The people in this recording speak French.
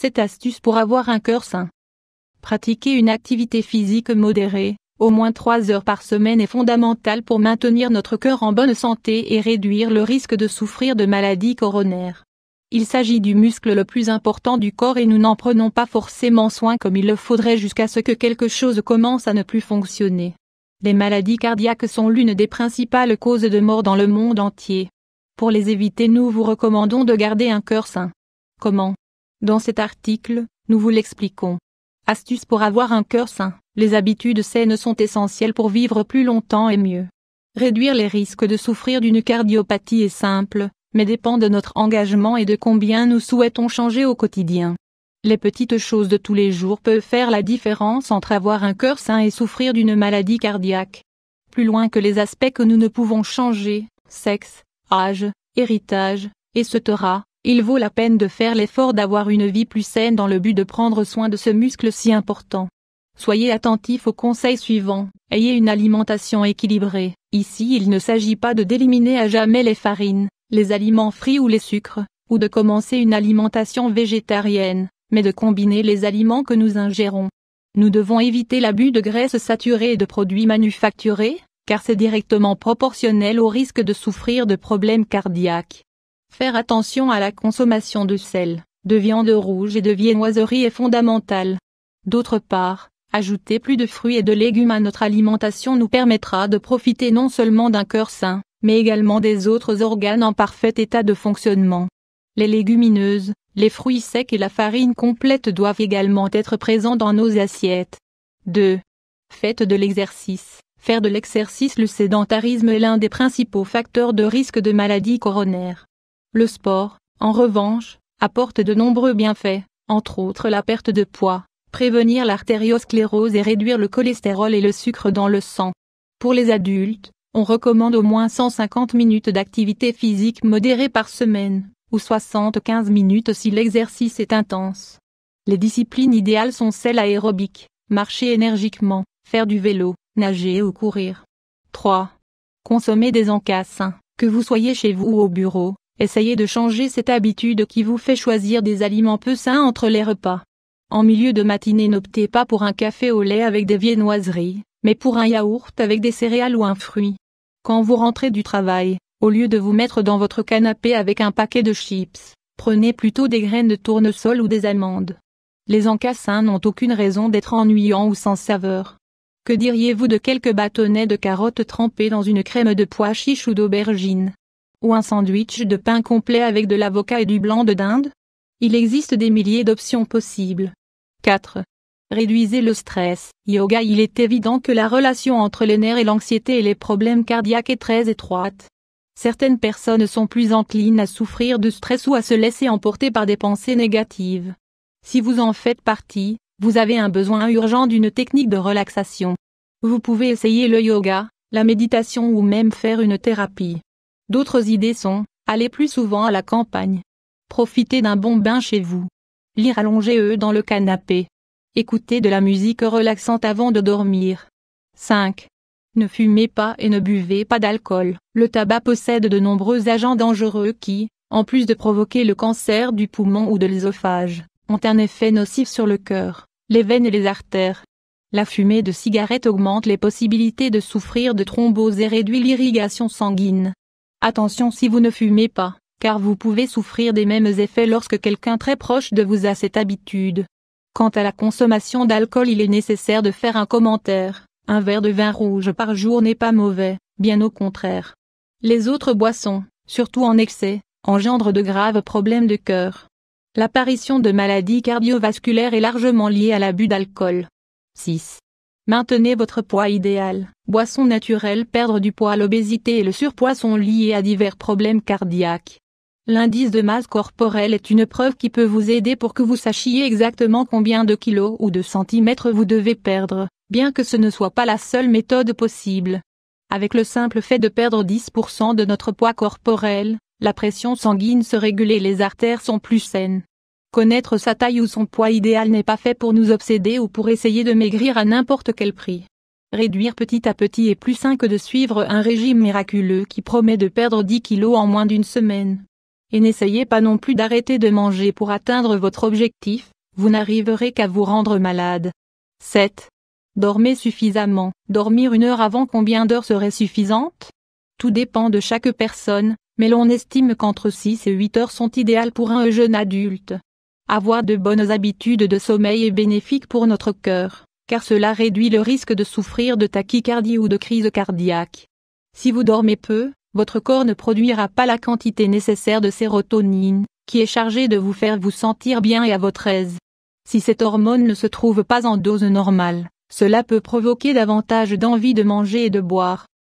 Cette astuce pour avoir un cœur sain. Pratiquer une activité physique modérée, au moins 3 heures par semaine est fondamentale pour maintenir notre cœur en bonne santé et réduire le risque de souffrir de maladies coronaires. Il s'agit du muscle le plus important du corps et nous n'en prenons pas forcément soin comme il le faudrait jusqu'à ce que quelque chose commence à ne plus fonctionner. Les maladies cardiaques sont l'une des principales causes de mort dans le monde entier. Pour les éviter, nous vous recommandons de garder un cœur sain. Comment dans cet article, nous vous l'expliquons. Astuce pour avoir un cœur sain. Les habitudes saines sont essentielles pour vivre plus longtemps et mieux. Réduire les risques de souffrir d'une cardiopathie est simple, mais dépend de notre engagement et de combien nous souhaitons changer au quotidien. Les petites choses de tous les jours peuvent faire la différence entre avoir un cœur sain et souffrir d'une maladie cardiaque. Plus loin que les aspects que nous ne pouvons changer, sexe, âge, héritage, etc., il vaut la peine de faire l'effort d'avoir une vie plus saine dans le but de prendre soin de ce muscle si important. Soyez attentif aux conseils suivants, ayez une alimentation équilibrée. Ici il ne s'agit pas de d'éliminer à jamais les farines, les aliments frits ou les sucres, ou de commencer une alimentation végétarienne, mais de combiner les aliments que nous ingérons. Nous devons éviter l'abus de graisses saturées et de produits manufacturés, car c'est directement proportionnel au risque de souffrir de problèmes cardiaques. Faire attention à la consommation de sel, de viande rouge et de viennoiserie est fondamental. D'autre part, ajouter plus de fruits et de légumes à notre alimentation nous permettra de profiter non seulement d'un cœur sain, mais également des autres organes en parfait état de fonctionnement. Les légumineuses, les fruits secs et la farine complète doivent également être présents dans nos assiettes. 2. Faites de l'exercice. Faire de l'exercice le sédentarisme est l'un des principaux facteurs de risque de maladies coronaires. Le sport, en revanche, apporte de nombreux bienfaits, entre autres la perte de poids, prévenir l'artériosclérose et réduire le cholestérol et le sucre dans le sang. Pour les adultes, on recommande au moins 150 minutes d'activité physique modérée par semaine, ou 75 minutes si l'exercice est intense. Les disciplines idéales sont celles aérobiques, marcher énergiquement, faire du vélo, nager ou courir. 3. Consommer des encassins, que vous soyez chez vous ou au bureau, Essayez de changer cette habitude qui vous fait choisir des aliments peu sains entre les repas. En milieu de matinée n'optez pas pour un café au lait avec des viennoiseries, mais pour un yaourt avec des céréales ou un fruit. Quand vous rentrez du travail, au lieu de vous mettre dans votre canapé avec un paquet de chips, prenez plutôt des graines de tournesol ou des amandes. Les encassins n'ont aucune raison d'être ennuyants ou sans saveur. Que diriez-vous de quelques bâtonnets de carottes trempés dans une crème de pois chiche ou d'aubergine ou un sandwich de pain complet avec de l'avocat et du blanc de dinde Il existe des milliers d'options possibles. 4. Réduisez le stress. Yoga Il est évident que la relation entre les nerfs et l'anxiété et les problèmes cardiaques est très étroite. Certaines personnes sont plus enclines à souffrir de stress ou à se laisser emporter par des pensées négatives. Si vous en faites partie, vous avez un besoin urgent d'une technique de relaxation. Vous pouvez essayer le yoga, la méditation ou même faire une thérapie. D'autres idées sont, aller plus souvent à la campagne. Profiter d'un bon bain chez vous. Lire allongé euh, dans le canapé. Écoutez de la musique relaxante avant de dormir. 5. Ne fumez pas et ne buvez pas d'alcool. Le tabac possède de nombreux agents dangereux qui, en plus de provoquer le cancer du poumon ou de l'œsophage, ont un effet nocif sur le cœur, les veines et les artères. La fumée de cigarette augmente les possibilités de souffrir de thrombose et réduit l'irrigation sanguine. Attention si vous ne fumez pas, car vous pouvez souffrir des mêmes effets lorsque quelqu'un très proche de vous a cette habitude. Quant à la consommation d'alcool il est nécessaire de faire un commentaire, un verre de vin rouge par jour n'est pas mauvais, bien au contraire. Les autres boissons, surtout en excès, engendrent de graves problèmes de cœur. L'apparition de maladies cardiovasculaires est largement liée à l'abus d'alcool. 6. Maintenez votre poids idéal. boisson naturelle, Perdre du poids L'obésité et le surpoids sont liés à divers problèmes cardiaques. L'indice de masse corporelle est une preuve qui peut vous aider pour que vous sachiez exactement combien de kilos ou de centimètres vous devez perdre, bien que ce ne soit pas la seule méthode possible. Avec le simple fait de perdre 10% de notre poids corporel, la pression sanguine se régule et les artères sont plus saines. Connaître sa taille ou son poids idéal n'est pas fait pour nous obséder ou pour essayer de maigrir à n'importe quel prix. Réduire petit à petit est plus sain que de suivre un régime miraculeux qui promet de perdre 10 kilos en moins d'une semaine. Et n'essayez pas non plus d'arrêter de manger pour atteindre votre objectif, vous n'arriverez qu'à vous rendre malade. 7. Dormez suffisamment. Dormir une heure avant combien d'heures serait suffisante Tout dépend de chaque personne, mais l'on estime qu'entre 6 et 8 heures sont idéales pour un jeune adulte. Avoir de bonnes habitudes de sommeil est bénéfique pour notre cœur, car cela réduit le risque de souffrir de tachycardie ou de crise cardiaque. Si vous dormez peu, votre corps ne produira pas la quantité nécessaire de sérotonine, qui est chargée de vous faire vous sentir bien et à votre aise. Si cette hormone ne se trouve pas en dose normale, cela peut provoquer davantage d'envie de manger et de boire,